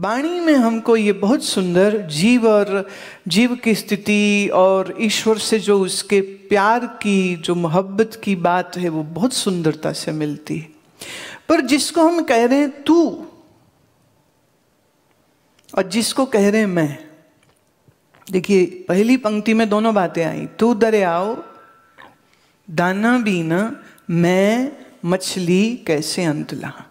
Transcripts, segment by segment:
वाणी में हमको ये बहुत सुंदर जीव और जीव की स्थिति और ईश्वर से जो उसके प्यार की जो मोहब्बत की बात है वो बहुत सुंदरता से मिलती है पर जिसको हम कह रहे हैं तू और जिसको कह रहे हैं मैं देखिए पहली पंक्ति में दोनों बातें आई तू दरियाओ दाना बीना मैं मछली कैसे अंत लहा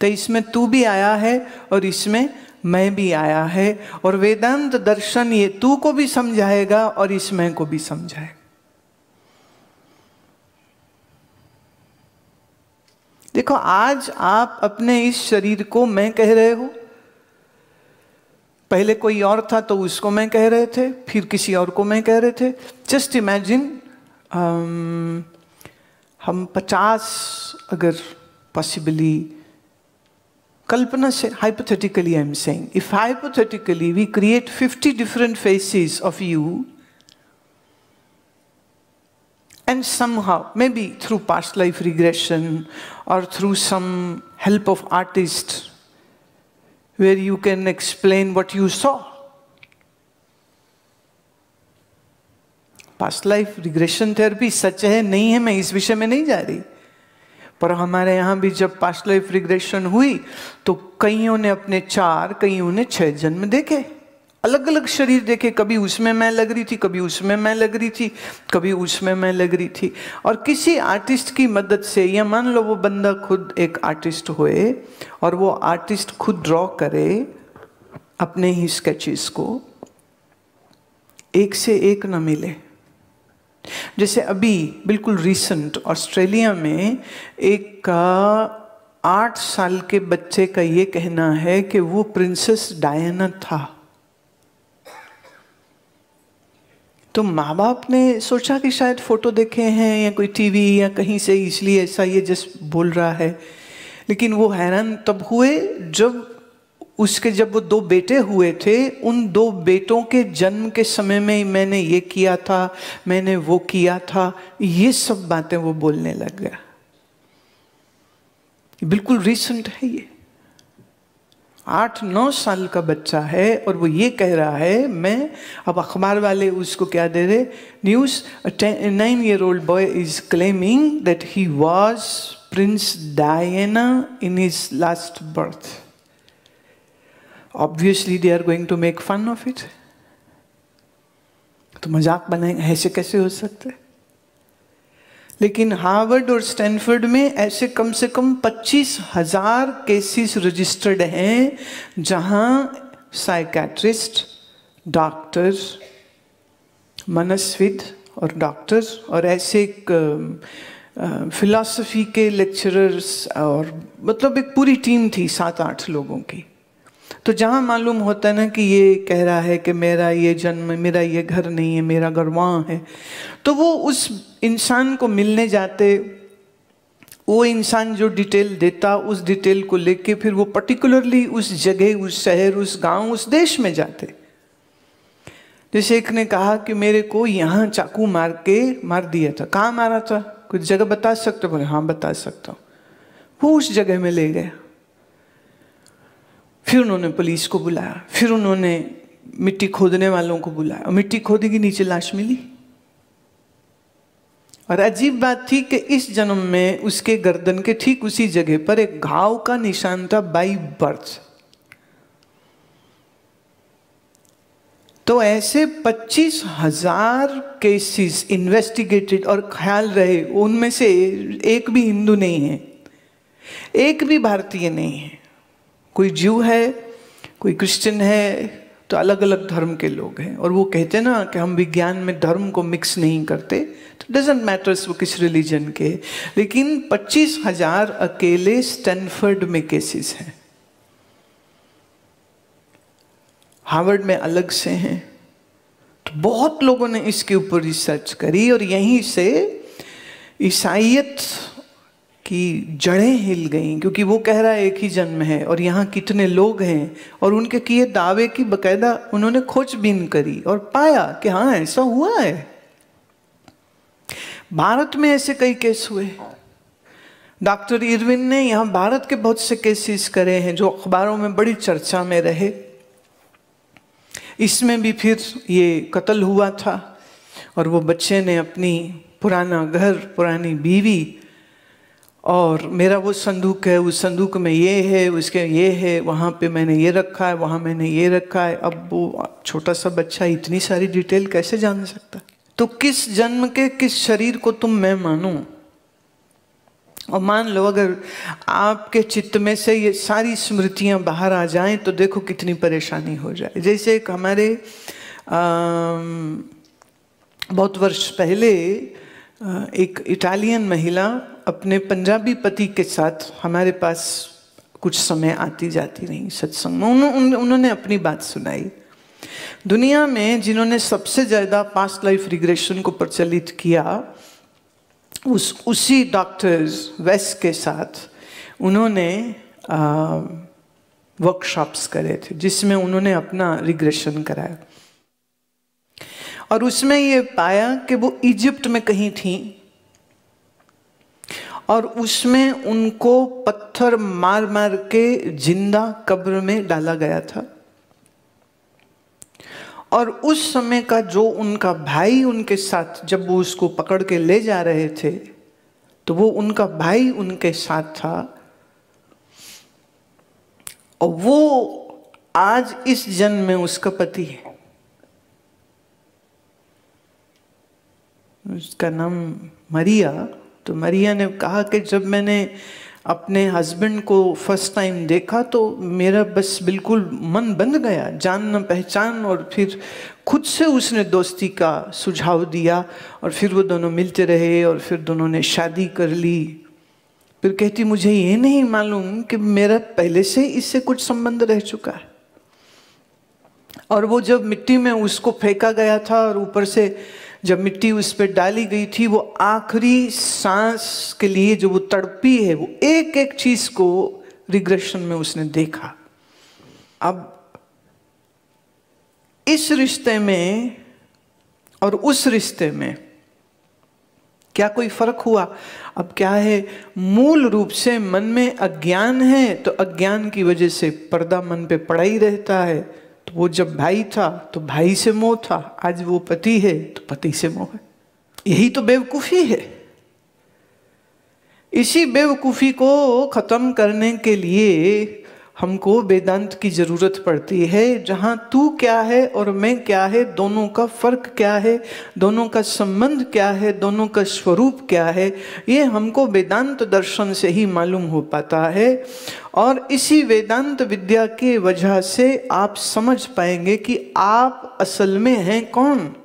तो इसमें तू भी आया है और इसमें मैं भी आया है और वेदांत दर्शन ये तू को भी समझाएगा और इस मैं को भी समझाएगा देखो आज आप अपने इस शरीर को मैं कह रहे हो पहले कोई और था तो उसको मैं कह रहे थे फिर किसी और को मैं कह रहे थे जस्ट इमेजिन हम पचास अगर possibly Kalpana said, hypothetically I'm saying, if hypothetically we create 50 different faces of you, and somehow, maybe through past life regression or through some help of artists, where you can explain what you saw. Past life regression therapy सच है नहीं है मैं इस विषय में नहीं जा रही पर हमारे यहाँ भी जब पास्ट लाइफ रिग्रेशन हुई तो कईयों ने अपने चार कईयों ने छह जन्म देखे अलग अलग शरीर देखे कभी उसमें मैं लग रही थी कभी उसमें मैं लग रही थी कभी उसमें मैं लग रही थी और किसी आर्टिस्ट की मदद से या मान लो वो बंदा खुद एक आर्टिस्ट होए और वो आर्टिस्ट खुद ड्रॉ करे अपने ही स्केचेस को एक से एक न मिले जैसे अभी बिल्कुल रिसेंट ऑस्ट्रेलिया में एक आठ साल के बच्चे का ये कहना है कि वो प्रिंसेस डायना था तो माँ बाप ने सोचा कि शायद फोटो देखे हैं या कोई टीवी या कहीं से इसलिए ऐसा ये जस्ट बोल रहा है लेकिन वो हैरान तब हुए जब उसके जब वो दो बेटे हुए थे उन दो बेटों के जन्म के समय में मैंने ये किया था मैंने वो किया था ये सब बातें वो बोलने लग गया बिल्कुल रिसेंट है ये आठ नौ साल का बच्चा है और वो ये कह रहा है मैं अब अखबार वाले उसको क्या दे रहे news nine year old boy is claiming that he was prince Diana in his last birth obviously they are going to make fun of it तो मजाक बनाएंगे ऐसे कैसे हो सकते लेकिन हार्वर्ड और स्टैनफोर्ड में ऐसे कम से कम पच्चीस हजार केसेस रजिस्टर्ड हैं जहां साइकैट्रिस्ट डॉक्टर मनस्विद और डॉक्टर्स और ऐसे फिलॉसफी के लेक्चरर्स और मतलब एक पूरी टीम थी सात आठ लोगों की तो जहाँ मालूम होता है ना कि ये कह रहा है कि मेरा ये जन्म मेरा ये घर नहीं है मेरा घर वहाँ है तो वो उस इंसान को मिलने जाते वो इंसान जो डिटेल देता उस डिटेल को लेके फिर वो पर्टिकुलरली उस जगह उस शहर उस गांव उस देश में जाते जैसे एक ने कहा कि मेरे को यहाँ चाकू मार के मार दिया था कहाँ मारा था कुछ जगह बता सकते बोले हाँ बता सकता हूँ वो उस जगह में ले गया फिर उन्होंने पुलिस को बुलाया फिर उन्होंने मिट्टी खोदने वालों को बुलाया मिट्टी खोदी की नीचे लाश मिली और अजीब बात थी कि इस जन्म में उसके गर्दन के ठीक उसी जगह पर एक घाव का निशान था बाई बर्थ तो ऐसे पच्चीस हजार केसेस इन्वेस्टिगेटेड और ख्याल रहे उनमें से एक भी हिंदू नहीं है एक भी भारतीय नहीं है कोई जीव है कोई क्रिश्चियन है तो अलग अलग धर्म के लोग हैं और वो कहते हैं ना कि हम विज्ञान में धर्म को मिक्स नहीं करते तो डजेंट मैटर्स वो किस रिलीजन के लेकिन पच्चीस हजार अकेले स्टैनफर्ड में केसेस हैं हार्वर्ड में अलग से हैं तो बहुत लोगों ने इसके ऊपर रिसर्च करी और यहीं से ईसाइत कि जड़ें हिल गईं क्योंकि वो कह रहा है एक ही जन्म है और यहाँ कितने लोग हैं और उनके किए दावे की बकायदा उन्होंने खोजबीन करी और पाया कि हाँ ऐसा हुआ है भारत में ऐसे कई केस हुए डॉक्टर इरविन ने यहाँ भारत के बहुत से केसेस करे हैं जो अखबारों में बड़ी चर्चा में रहे इसमें भी फिर ये कत्ल हुआ था और वो बच्चे ने अपनी पुराना घर पुरानी बीवी और मेरा वो संदूक है उस संदूक में ये है उसके ये है वहाँ पे मैंने ये रखा है वहाँ मैंने ये रखा है अब वो छोटा सा बच्चा इतनी सारी डिटेल कैसे जान सकता तो किस जन्म के किस शरीर को तुम मैं मानूँ और मान लो अगर आपके चित्त में से ये सारी स्मृतियाँ बाहर आ जाएं तो देखो कितनी परेशानी हो जाए जैसे एक हमारे आ, बहुत वर्ष पहले एक इटालियन महिला अपने पंजाबी पति के साथ हमारे पास कुछ समय आती जाती रही सत्संग में उन, उन, उन्होंने अपनी बात सुनाई दुनिया में जिन्होंने सबसे ज़्यादा पास्ट लाइफ रिग्रेशन को प्रचलित किया उस उसी डॉक्टर्स वेस्ट के साथ उन्होंने वर्कशॉप्स करे थे जिसमें उन्होंने अपना रिग्रेशन कराया और उसमें ये पाया कि वो इजिप्ट में कहीं थी और उसमें उनको पत्थर मार मार के जिंदा कब्र में डाला गया था और उस समय का जो उनका भाई उनके साथ जब वो उसको पकड़ के ले जा रहे थे तो वो उनका भाई उनके साथ था और वो आज इस जन्म में उसका पति है उसका नाम मरिया तो मरिया ने कहा कि जब मैंने अपने हस्बैंड को फर्स्ट टाइम देखा तो मेरा बस बिल्कुल मन बंद गया जान न पहचान और फिर खुद से उसने दोस्ती का सुझाव दिया और फिर वो दोनों मिलते रहे और फिर दोनों ने शादी कर ली फिर कहती मुझे ये नहीं मालूम कि मेरा पहले से इससे कुछ संबंध रह चुका है और वो जब मिट्टी में उसको फेंका गया था और ऊपर से जब मिट्टी उस पर डाली गई थी वो आखिरी सांस के लिए जो वो तड़पी है वो एक एक चीज को रिग्रेशन में उसने देखा अब इस रिश्ते में और उस रिश्ते में क्या कोई फर्क हुआ अब क्या है मूल रूप से मन में अज्ञान है तो अज्ञान की वजह से पर्दा मन पे पड़ा ही रहता है तो वो जब भाई था तो भाई से मोह था आज वो पति है तो पति से मोह है यही तो बेवकूफ़ी है इसी बेवकूफ़ी को ख़त्म करने के लिए हमको वेदांत की ज़रूरत पड़ती है जहाँ तू क्या है और मैं क्या है दोनों का फर्क क्या है दोनों का संबंध क्या है दोनों का स्वरूप क्या है ये हमको वेदांत दर्शन से ही मालूम हो पाता है और इसी वेदांत विद्या के वजह से आप समझ पाएंगे कि आप असल में हैं कौन